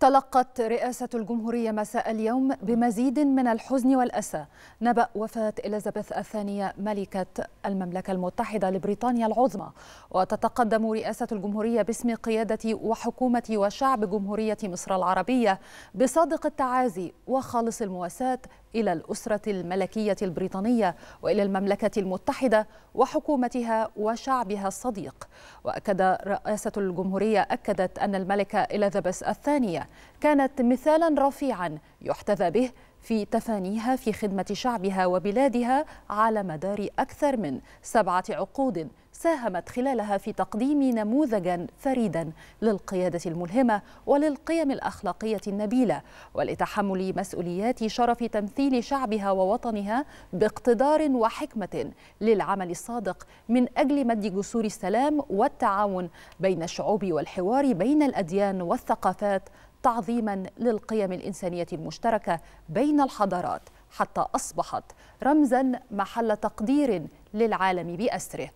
تلقت رئاسة الجمهورية مساء اليوم بمزيد من الحزن والأسى نبأ وفاة إليزابيث الثانية ملكة المملكة المتحدة لبريطانيا العظمى وتتقدم رئاسة الجمهورية باسم قيادة وحكومة وشعب جمهورية مصر العربية بصادق التعازي وخالص المواساة إلى الأسرة الملكية البريطانية وإلى المملكة المتحدة وحكومتها وشعبها الصديق وأكد رئاسة الجمهورية أكدت أن الملكة إليزابيث الثانية كانت مثالا رفيعا يحتذى به في تفانيها في خدمة شعبها وبلادها على مدار أكثر من سبعة عقود ساهمت خلالها في تقديم نموذجا فريدا للقيادة الملهمة وللقيم الأخلاقية النبيلة ولتحمل مسؤوليات شرف تمثيل شعبها ووطنها باقتدار وحكمة للعمل الصادق من أجل مد جسور السلام والتعاون بين الشعوب والحوار بين الأديان والثقافات تعظيما للقيم الإنسانية المشتركة بين الحضارات حتى أصبحت رمزا محل تقدير للعالم بأسره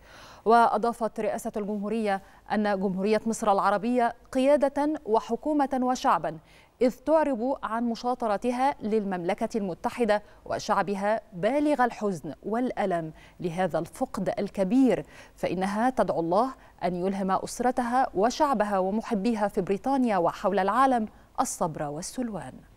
وأضافت رئاسة الجمهورية أن جمهورية مصر العربية قيادة وحكومة وشعبا إذ تعرب عن مشاطرتها للمملكة المتحدة وشعبها بالغ الحزن والألم لهذا الفقد الكبير فإنها تدعو الله أن يلهم أسرتها وشعبها ومحبيها في بريطانيا وحول العالم الصبر والسلوان